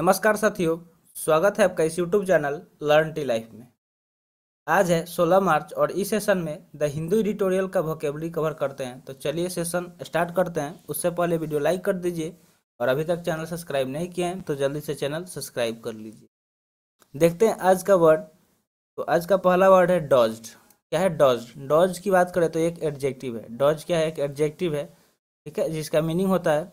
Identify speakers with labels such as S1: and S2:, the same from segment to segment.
S1: नमस्कार साथियों स्वागत है आपका इस YouTube channel learn T life में आज है 16 मार्च और इस सेशन में द हिंदू एडिटोरियल का वोकेबली कवर करते हैं तो चलिए सेशन स्टार्ट करते हैं उससे पहले वीडियो लाइक कर दीजिए और अभी तक चैनल सब्सक्राइब नहीं किए हैं तो जल्दी से चैनल सब्सक्राइब कर लीजिए देखते हैं आज का वर्ड तो आज का पहला वर्ड है डॉज्ड क्या है डॉज डॉज की बात करें तो एक एडजेक्टिव है डॉज क्या है एक एडजेक्टिव है ठीक है जिसका मीनिंग होता है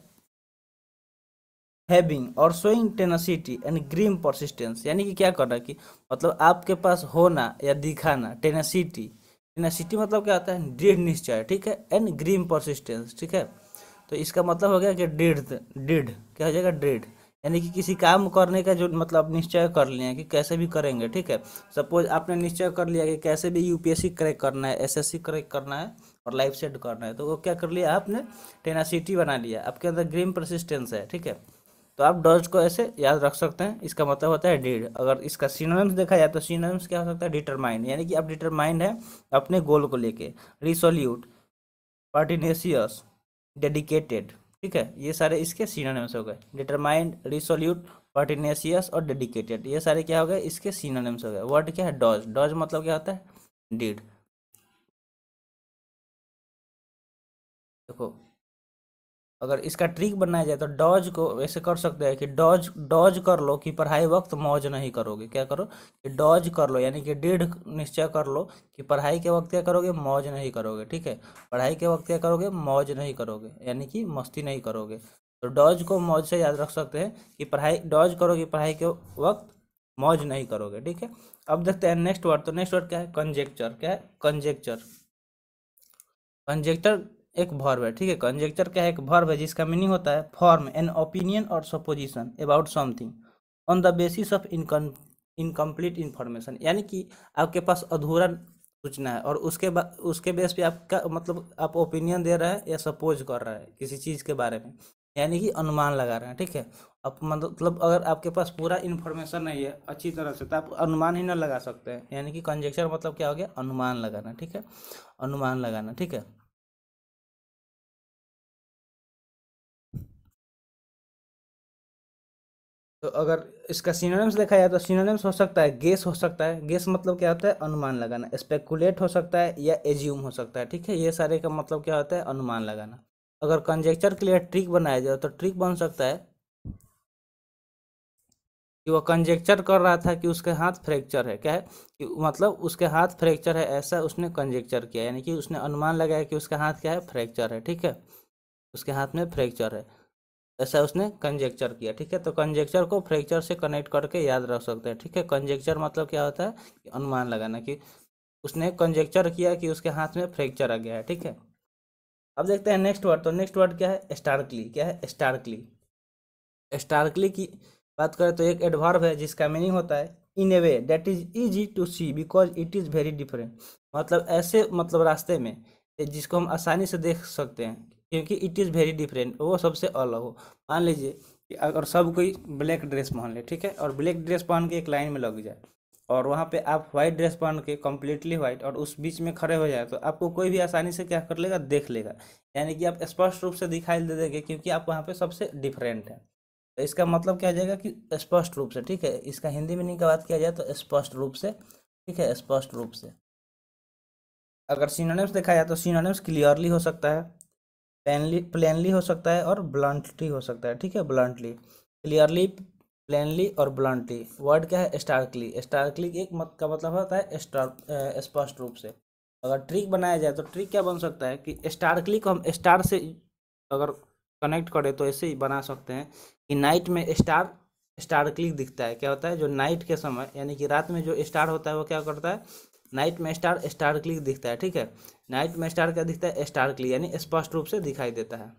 S1: हैविंग और showing tenacity and grim persistence यानी कि क्या करना कि मतलब आपके पास होना या दिखाना टेनासिटी टेनासिटी मतलब क्या होता है दृढ़ निश्चय ठीक है एंड ग्रीम परसिस्टेंस ठीक है तो इसका मतलब हो गया कि दृढ़ दृढ़ क्या हो जाएगा दृढ़ यानी कि किसी काम करने का जो मतलब निश्चय कर लिए कि कैसे भी करेंगे ठीक है सपोज आपने निश्चय कर लिया कि कैसे भी यूपीएससी क्रैक करना है एसएससी क्रैक करना है और लाइफ सेट करना है तो वो क्या कर लिया आपने टेनासिटी बना लिया आपके अंदर ग्रीम प्रसिस्टेंस है ठीक है तो आप डज को ऐसे याद रख सकते हैं इसका मतलब होता है डीड अगर इसका सिनोनिम्स देखा जाए तो सिनोनिम्स क्या हो सकता है डिटरमाइंड यानी कि आप डिटरमाइंड है अपने गोल को लेके रिसोल्यूट पार्टीनेशियस डेडिकेटेड ठीक है ये सारे इसके सीनोनिम्स हो गए डिटरमाइंड रिसोल्यूट पार्टीनेशियस और डेडिकेटेड ये सारे क्या हो गए इसके सीनोनिम्स हो गए वर्ड क्या है डॉज डॉज मतलब क्या होता है डीड देखो अगर इसका ट्रिक बनाया जाए तो डॉज को ऐसे कर सकते हैं कि डॉज डॉज कर लो कि पढ़ाई वक्त मौज नहीं करोगे क्या करो कि डॉज कर लो यानी कि डेढ़ निश्चय कर लो कि पढ़ाई के वक्त क्या करोगे मौज नहीं करोगे ठीक है पढ़ाई के वक्त क्या करोगे मौज नहीं करोगे यानी कि मस्ती नहीं करोगे तो डॉज को मौज से याद रख सकते हैं कि पढ़ाई डॉज करोगे पढ़ाई के वक्त मौज नहीं करोगे ठीक है अब देखते हैं नेक्स्ट वर्ड तो नेक्स्ट वर्ड क्या है कंजेक्चर क्या है कंजेक्चर कंजेक्टर एक भर्व है ठीक है कंजेक्चर क्या है एक भर्व है जिसका मीनिंग होता है फॉर्म एन ओपिनियन और supposition about something on the basis of income incomplete information यानी कि आपके पास अधूरा सूचना है और उसके बाद उसके बेस पे आपका मतलब आप ओपिनियन दे रहे हैं या सपोज कर रहे हैं किसी चीज़ के बारे में यानी कि अनुमान लगा रहे हैं ठीक है अब मतलब अगर आपके पास पूरा इन्फॉर्मेशन नहीं है अच्छी तरह से तो आप अनुमान ही ना लगा सकते हैं यानी कि कंजेक्चर मतलब क्या हो गया अनुमान लगाना ठीक है अनुमान लगाना ठीक है तो अगर इसका सिनोनिम्स देखा जाए तो सिनोनिम्स हो सकता है गेस हो सकता है गेस मतलब क्या होता है अनुमान लगाना स्पेकुलेट हो सकता है या एज्यूम हो सकता है ठीक है ये सारे का मतलब क्या होता है अनुमान लगाना अगर कंजेक्चर के लिए ट्रिक बनाया जाए तो ट्रिक बन सकता है कि वह कंजेक्चर कर रहा था कि उसके हाथ फ्रैक्चर है क्या है कि मतलब उसके हाथ फ्रैक्चर है ऐसा उसने कंजेक्चर किया यानी कि उसने अनुमान लगाया कि उसका हाथ क्या है फ्रैक्चर है ठीक है उसके हाथ में फ्रैक्चर है ऐसा उसने कंजेक्चर किया ठीक है तो कंजेक्चर को फ्रैक्चर से कनेक्ट करके याद रख सकते हैं ठीक है कंजेक्चर मतलब क्या होता है अनुमान लगाना कि उसने कंजेक्चर किया कि उसके हाथ में फ्रैक्चर आ गया है ठीक है अब देखते हैं नेक्स्ट वर्ड तो नेक्स्ट वर्ड क्या है स्टार्कली क्या है स्टार्कली स्टार्कली की बात करें तो एक एडवर्ब है जिसका मीनिंग होता है in a way that is easy to see because it is very different मतलब ऐसे मतलब रास्ते में जिसको हम आसानी से देख सकते हैं क्योंकि इट इज़ वेरी डिफरेंट वो सबसे अलग हो मान लीजिए अगर सब कोई ब्लैक ड्रेस पहन ले ठीक है और ब्लैक ड्रेस पहन के एक लाइन में लग जाए और वहाँ पे आप वाइट ड्रेस पहन के कम्प्लीटली वाइट और उस बीच में खड़े हो जाए तो आपको कोई भी आसानी से क्या कर लेगा देख लेगा यानी कि आप स्पष्ट रूप से दिखाई दे देंगे क्योंकि आप वहाँ पे सबसे डिफरेंट हैं तो इसका मतलब क्या हो जाएगा कि स्पष्ट रूप से ठीक है इसका हिंदी मीनिंग का बात किया जाए तो स्पष्ट रूप से ठीक है स्पष्ट रूप से अगर सीनोनिम्स देखा जाए तो सीनोनिम्स क्लियरली हो सकता है प्लानली प्लानली हो सकता है और ब्लंटली हो सकता है ठीक है ब्लंटली क्लियरली प्लेनली और ब्लंटली वर्ड क्या है स्टार्कली स्टार्कली एक मत का मतलब होता है स्पष्ट रूप से अगर ट्रिक बनाया जाए तो ट्रिक क्या बन सकता है कि स्टार्कली को हम स्टार से अगर कनेक्ट करें तो ऐसे ही बना सकते हैं कि नाइट में स्टार स्टार क्लिक दिखता है क्या होता है जो नाइट के समय यानी कि रात में जो स्टार होता है वो क्या करता है नाइट में स्टार स्टार क्लिक दिखता है ठीक है नाइट में स्टार क्या दिखता है स्टार क्लिक यानी स्पष्ट रूप से दिखाई देता है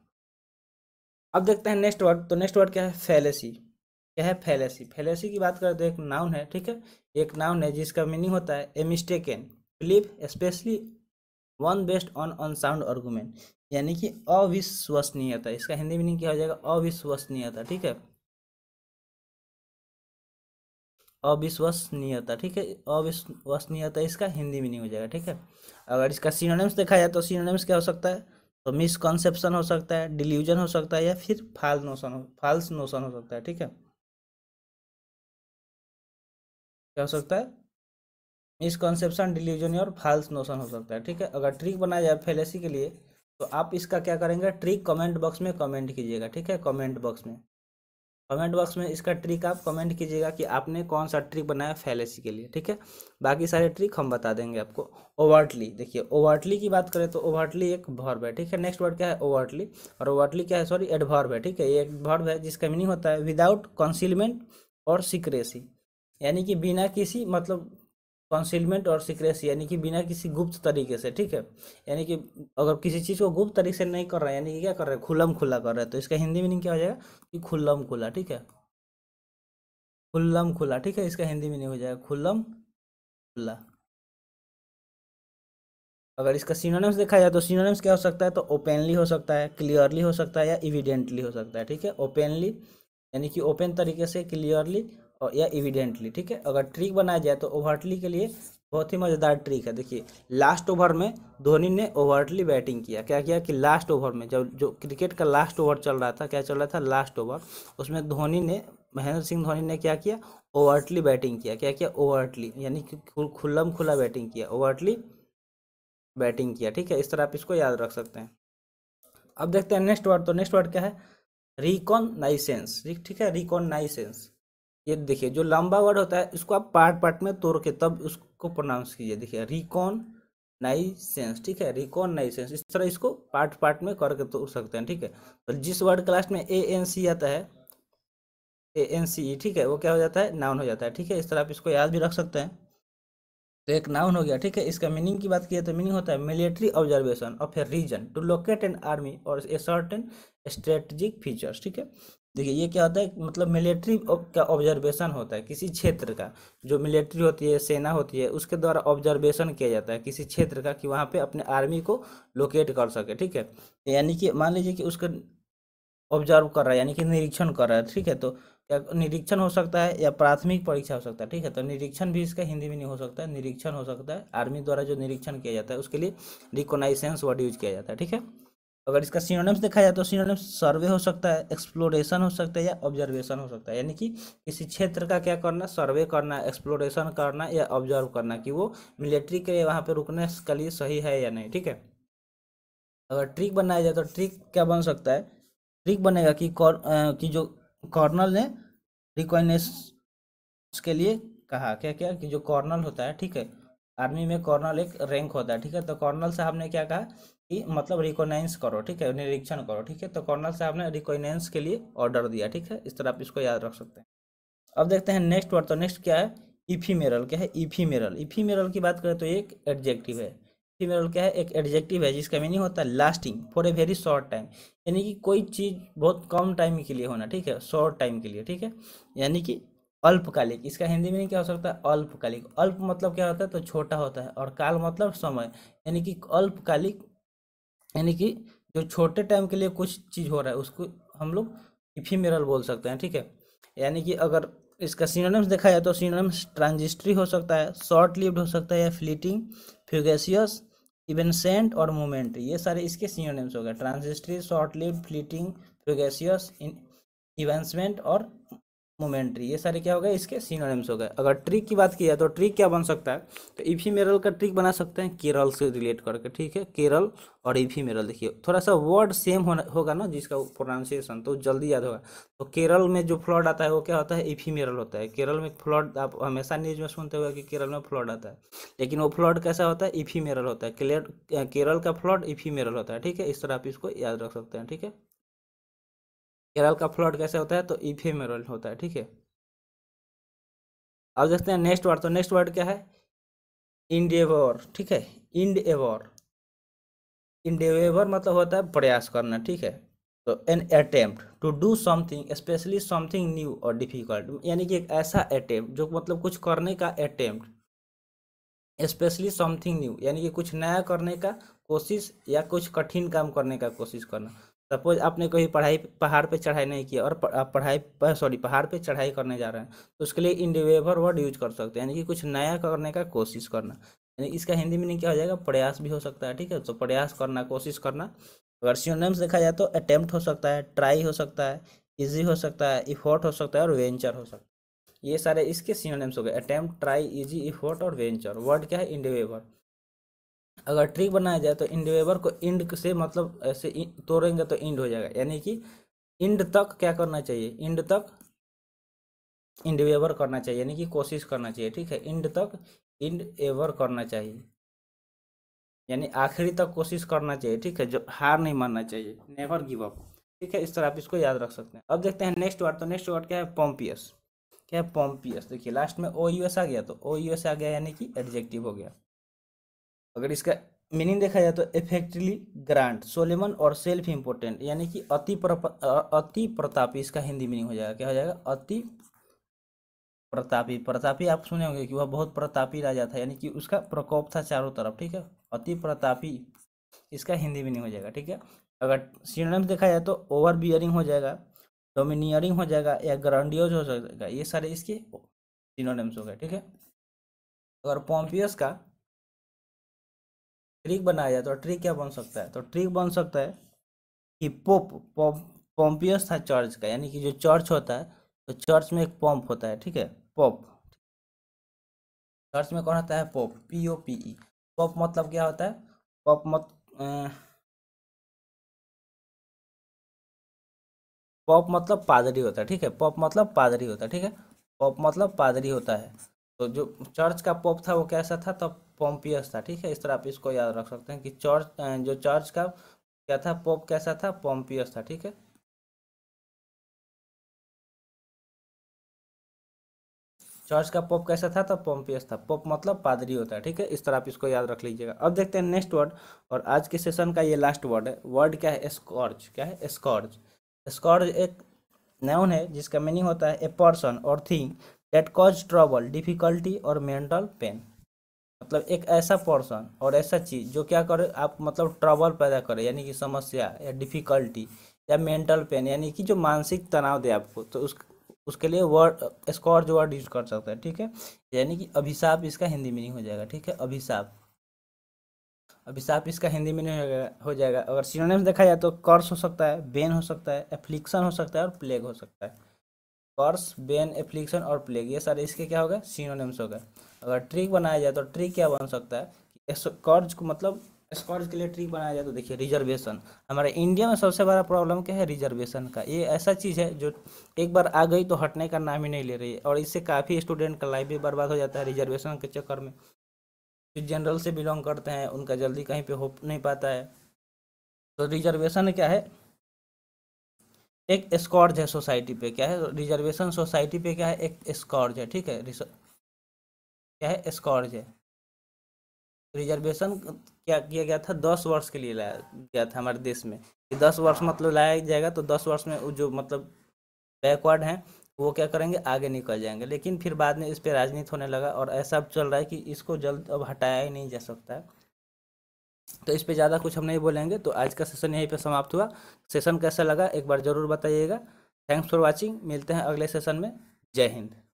S1: अब देखते हैं नेक्स्ट वर्ड तो नेक्स्ट वर्ड क्या है फैलेसी क्या है फैलेसी फैलेसी की बात करते तो एक नाउन है ठीक है एक नाउन है जिसका मीनिंग होता है a an believe especially one based on unsound argument यानी कि अविश्वसनीयता इसका हिंदी मीनिंग क्या हो जाएगा अविश्वसनीयता ठीक है अविश्वसनीयता ठीक है अविश्वसनीयता इसका हिंदी मीनिंग हो जाएगा ठीक है अगर इसका सिनोनिम्स देखा जाए तो सिनोनिम्स क्या हो सकता है तो मिसकॉन्सेप्शन हो सकता है डिल्यूजन हो सकता है या फिर फाल नोशन हो फाल्स नोशन हो सकता है ठीक है क्या हो सकता है मिसकॉन्सेप्शन डिल्यूजन और फाल्स नोशन हो सकता है ठीक है अगर ट्रिक बनाया जाए फेलेसी के लिए तो आप इसका क्या करेंगे ट्रिक कमेंट बॉक्स में कमेंट कीजिएगा ठीक है कमेंट बॉक्स में कमेंट बॉक्स में इसका ट्रिक आप कमेंट कीजिएगा कि आपने कौन सा ट्रिक बनाया फैलेसी के लिए ठीक है बाकी सारे ट्रिक हम बता देंगे आपको ओवर्टली देखिए ओवर्टली की बात करें तो ओवर्टली एक भर्व है ठीक है नेक्स्ट वर्ड क्या है ओवर्टली और ओवर्टली क्या है सॉरी एडभर्व है ठीक है ये एक भर्व है जिसका मीनिंग होता है विदाउट कंसीलमेंट और सिक्रेसी यानी कि बिना किसी मतलब कंसीलमेंट और सीक्रेसी यानी कि बिना किसी गुप्त तरीके से ठीक है यानी कि अगर किसी चीज़ को गुप्त तरीके से नहीं कर रहे हैं यानी कि क्या कर रहे हैं खुलम खुला कर रहे हैं तो इसका हिंदी मीनिंग क्या हो जाएगा कि खुल्लम खुला ठीक है खुल्लम खुला ठीक है इसका हिंदी मीनिंग हो जाएगा खुल्लम खुला अगर इसका सिनोनिम्स देखा जाए तो सिनोनिम्स क्या हो सकता है तो ओपनली हो सकता है क्लियरली हो सकता है या इविडेंटली हो सकता है ठीक है ओपनली यानी कि ओपन तरीके से क्लियरली और या इविडेंटली ठीक है अगर ट्रिक बनाया जाए तो ओवरटली के लिए बहुत ही मज़ेदार ट्रिक है देखिए लास्ट ओवर में धोनी ने ओवर्टली बैटिंग किया क्या किया कि लास्ट ओवर में जब जो क्रिकेट का लास्ट ओवर चल रहा था क्या चल रहा था लास्ट ओवर उसमें धोनी ने महेंद्र सिंह धोनी ने क्या किया ओवर्टली बैटिंग किया क्या किया ओवरटली यानी कि खुल्लम खुला बैटिंग किया ओवरटली बैटिंग किया ठीक है इस तरह आप इसको याद रख सकते हैं अब देखते हैं नेक्स्ट वर्ड तो नेक्स्ट वर्ड क्या है रिकॉन ठीक है रिकॉन ये देखिए जो लंबा वर्ड होता है इसको आप पार्ट पार्ट में तोड़ के तब उसको प्रोनाउंस कीजिए देखिए रिकॉन नाई सेंस ठीक है रिकॉन नाई सेंस इस तरह इसको पार्ट पार्ट में करके तोड़ सकते हैं ठीक है तो जिस वर्ड के लास्ट में ए एन सी आता है ए एन सी ई ठीक है वो क्या हो जाता है नाउन हो जाता है ठीक है इस तरह आप इसको याद भी रख सकते हैं तो एक नाउन हो गया ठीक है इसका मीनिंग की बात की तो मीनिंग होता है military observation of a region to locate an army और ए सर्टेन स्ट्रेटजिक फीचर्स ठीक है देखिए ये क्या होता है मतलब मिलिट्री का ऑब्जर्वेशन होता है किसी क्षेत्र का जो मिलिट्री होती है सेना होती है उसके द्वारा ऑब्जर्वेशन किया जाता है किसी क्षेत्र का कि वहाँ पे अपने आर्मी को लोकेट कर सके ठीक है यानी कि मान लीजिए कि उसका ऑब्जर्व कर रहा है यानी कि निरीक्षण कर रहा है ठीक है तो या निरीक्षण हो सकता है या प्राथमिक परीक्षा हो सकता है ठीक है तो निरीक्षण भी इसका हिंदी में नहीं हो सकता है निरीक्षण हो सकता है आर्मी द्वारा जो निरीक्षण किया जाता है उसके लिए रिकोनाइसेंस वर्ड यूज किया जाता है ठीक है अगर इसका सिनोनिम्स देखा जाए तो सिनोनिम्स सर्वे हो सकता है एक्सप्लोरेशन हो सकता है या ऑब्जर्वेशन हो सकता है यानी कि किसी क्षेत्र का क्या करना सर्वे करना एक्सप्लोरेशन करना या ऑब्जर्व करना कि वो मिलिट्री के वहाँ पे रुकने के लिए सही है या नहीं ठीक है अगर ट्रिक बनाया जाए तो ट्रिक क्या बन सकता है ट्रिक बनेगा कि कि जो कॉर्नल ने रिक्वाइनेस के लिए कहा क्या क्या कि जो कॉर्नल होता है ठीक है आर्मी में कर्नल एक रैंक होता है ठीक है तो कर्नल साहब ने क्या कहा कि मतलब रिकोनाइंस करो ठीक है निरीक्षण करो ठीक है तो कर्नल साहब ने रिकोनाइंस के लिए ऑर्डर दिया ठीक है इस तरह आप इसको याद रख सकते हैं अब देखते हैं नेक्स्ट वर्ड तो नेक्स्ट क्या है इफीमेरल क्या है इफीमेरल इफीमेरल की बात करें तो एक एडजेक्टिव है इफीमेरल क्या है एक एडजेक्टिव है जिसका मीनिंग होता है lasting for a very short time यानी कि कोई चीज़ बहुत कम टाइम के लिए होना ठीक है शॉर्ट टाइम के लिए ठीक है यानी कि अल्पकालिक इसका हिंदी में क्या हो सकता है अल्पकालिक अल्प मतलब क्या होता है तो छोटा होता है और काल मतलब समय यानी कि अल्पकालिक यानी कि जो छोटे टाइम के लिए कुछ चीज़ हो रहा है उसको हम लोग इफीमेरल बोल सकते हैं ठीक है यानी कि अगर इसका सीनोनम्स देखा जाए तो सीनोनम्स ट्रांजिस्ट्री हो सकता है शॉर्ट लिव्ड हो सकता है या फ्लीटिंग फ्यूगेसियस इवेंसेंट और मोमेंट ये सारे इसके सीनोनम्स हो गए transitory short lived fleeting fugacious evanescent और मोमेंट्री ये सारे क्या हो गए इसके सिनोनिम्स हो गए अगर ट्रिक की बात की जाए तो ट्रिक क्या बन सकता है तो इफी मेरल का ट्रिक बना सकते हैं केरल से रिलेट करके ठीक है केरल और इफी मेरल देखिए थोड़ा सा वर्ड सेम होना होगा ना जिसका प्रोनाउंसिएशन तो जल्दी याद होगा तो केरल में जो फ्लड आता है वो क्या होता है इफी मेरल होता है केरल में फ्लड आप हमेशा न्यूज में सुनते हुए कि केरल में फ्लड आता है लेकिन वो फ्लड कैसा होता है इफी मेरल होता है केरल का फ्लड इफी मेरल होता है ठीक है इस तरह आप इसको याद रख सकते हैं ठीक है केरल का फ्लड कैसे होता है तो इफेमेरल होता है ठीक है अब देखते हैं नेक्स्ट वर्ड तो नेक्स्ट वर्ड क्या है इंडेवर ठीक है इंड एवर इंडेवर मतलब होता है प्रयास करना ठीक है तो an attempt to do something especially something new और डिफिकल्ट यानी कि एक ऐसा अटेम्प्ट जो मतलब कुछ करने का अटेम्प्ट स्पेशली समथिंग न्यू यानी कि कुछ नया करने का कोशिश या कुछ कठिन काम करने का कोशिश करना सपोज आपने कोई पढ़ाई पहाड़ पे चढ़ाई नहीं की और पढ़ाई सॉरी पहाड़ पे चढ़ाई करने जा रहे हैं तो उसके लिए इंडिवेवर वर्ड यूज कर सकते हैं यानी कि कुछ नया करने का कोशिश करना यानी इसका हिंदी मीनिंग क्या हो जाएगा प्रयास भी हो सकता है ठीक है तो प्रयास करना कोशिश करना अगर सियोनेम्स देखा जाए तो अटैम्प्ट हो सकता है ट्राई हो सकता है ईजी हो सकता है इफोर्ट हो सकता है और वेंचर हो सकता है ये सारे इसके सियोनेम्स हो गए अटैम्प्ट ट्राई ईजी इफोर्ट और वेंचर वर्ड क्या है इंडिवेवर अगर ट्री बनाया जाए तो इंडेवर को इंड से मतलब ऐसे तोड़ेंगे तो इंड हो जाएगा यानी कि इंड तक क्या करना चाहिए इंड तक इंडेवर करना चाहिए यानी कि कोशिश करना चाहिए ठीक है इंड तक इंड एवर करना चाहिए यानी आखिरी तक कोशिश करना चाहिए ठीक है जो हार नहीं मानना चाहिए नेवर गिव अप ठीक है इस तरह आप इसको याद रख सकते हैं अब देखते हैं नेक्स्ट वर्ड तो नेक्स्ट वर्ड क्या है पॉम्पियस क्या है पॉम्पियस देखिए लास्ट में ओ यू एस आ गया तो ओ यू एस आ गया यानी कि एडजेक्टिव हो गया अगर इसका मीनिंग देखा जाए तो इफेक्टली ग्रांट सोलेमन और सेल्फ इम्पोर्टेंट यानी कि अति अति प्रतापी इसका हिंदी मीनिंग हो जाएगा क्या हो जाएगा अति प्रतापी प्रतापी आप सुने होंगे कि वह बहुत प्रतापी राजा था यानी कि उसका प्रकोप था चारों तरफ ठीक है अति प्रतापी इसका हिंदी मीनिंग हो जाएगा ठीक है अगर सीनम देखा जाए तो ओवर बियरिंग हो जाएगा डोमिनियरिंग हो जाएगा या ग्रांडियोज हो जाएगा ये सारे इसके सिनोनिम्स हो गए ठीक है अगर पॉम्पियस का ट्रिक बनाया जाए तो ट्रिक क्या बन सकता है तो ट्रिक बन सकता है कि पोप पोम्पियस था चर्च का यानी कि जो चर्च होता है तो चर्च में एक पॉम्प होता है ठीक है पोप चर्च में कौन होता है pope P O P E pope मतलब क्या होता है पोप मत पॉप मतलब पादरी होता है ठीक है पॉप मतलब पादरी होता है ठीक है पॉप मतलब पादरी होता है तो जो चर्च का पोप था वो कैसा था तो पोम्पियस था ठीक है इस तरह आप इसको याद रख सकते हैं कि चर्च जो चर्च का क्या था पोप कैसा था पोम्पियस था ठीक है चर्च का पोप कैसा था तो पोम्पियस था पोप मतलब पादरी होता है ठीक है इस तरह आप इसको याद रख लीजिएगा अब देखते हैं नेक्स्ट वर्ड और आज के सेशन का ये लास्ट वर्ड है वर्ड क्या है स्कॉर्च क्या है स्कॉर्च स्कॉर्ज एक नाउन है जिसका मीनिंग होता है ए पर्सन और thing that cause trouble difficulty और मेंटल पेन मतलब एक ऐसा पर्सन और ऐसा चीज़ जो क्या करे आप मतलब ट्रबल पैदा करे यानी कि समस्या या डिफिकल्टी या मेंटल पेन यानी कि जो मानसिक तनाव दे आपको तो उस उसके लिए वर्ड स्कॉर्च वर्ड यूज कर सकते हैं ठीक है यानी कि अभिशाप इसका हिंदी मीनिंग हो जाएगा ठीक है अभिशाप अभिशाप इसका हिंदी मीनिंग हो जाएगा अगर सीनोनिम्स देखा जाए तो कर्स हो सकता है बेन हो सकता है एफ्लिक्शन हो सकता है और प्लेग हो सकता है कर्स बेन एफ्लिक्शन और प्लेग ये सारे इसके क्या हो गए सीनोनिम्स हो गए अगर ट्रिक बनाया जाए तो ट्रिक क्या बन सकता है कर्ज को मतलब स्कॉर्ज के लिए ट्रिक बनाया जाए तो देखिए रिजर्वेशन हमारे इंडिया में सबसे बड़ा प्रॉब्लम क्या है रिजर्वेशन का ये ऐसा चीज़ है जो एक बार आ गई तो हटने का नाम ही नहीं ले रही है और इससे काफ़ी स्टूडेंट का लाइफ भी बर्बाद हो जाता है रिजर्वेशन के चक्कर में जो जनरल से बिलोंग करते हैं उनका जल्दी कहीं पर हो नहीं पाता है तो रिजर्वेशन क्या है एक स्कॉर्ज है सोसाइटी पे क्या है रिजर्वेशन सोसाइटी पे क्या है एक स्कॉर्ज है ठीक है क्या है स्कॉर्ज है रिजर्वेशन क्या किया गया था दस वर्ष के लिए लाया गया था हमारे देश में दस वर्ष मतलब लाया जाएगा तो दस वर्ष में जो मतलब बैकवर्ड हैं वो क्या करेंगे आगे निकल जाएंगे लेकिन फिर बाद में इस पर राजनीति होने लगा और ऐसा चल रहा है कि इसको जल्द अब हटाया ही नहीं जा सकता तो इस पे ज़्यादा कुछ हम नहीं बोलेंगे तो आज का सेशन यहीं पे समाप्त हुआ सेशन कैसा लगा एक बार ज़रूर बताइएगा थैंक्स फॉर वॉचिंग मिलते हैं अगले सेशन में जय हिंद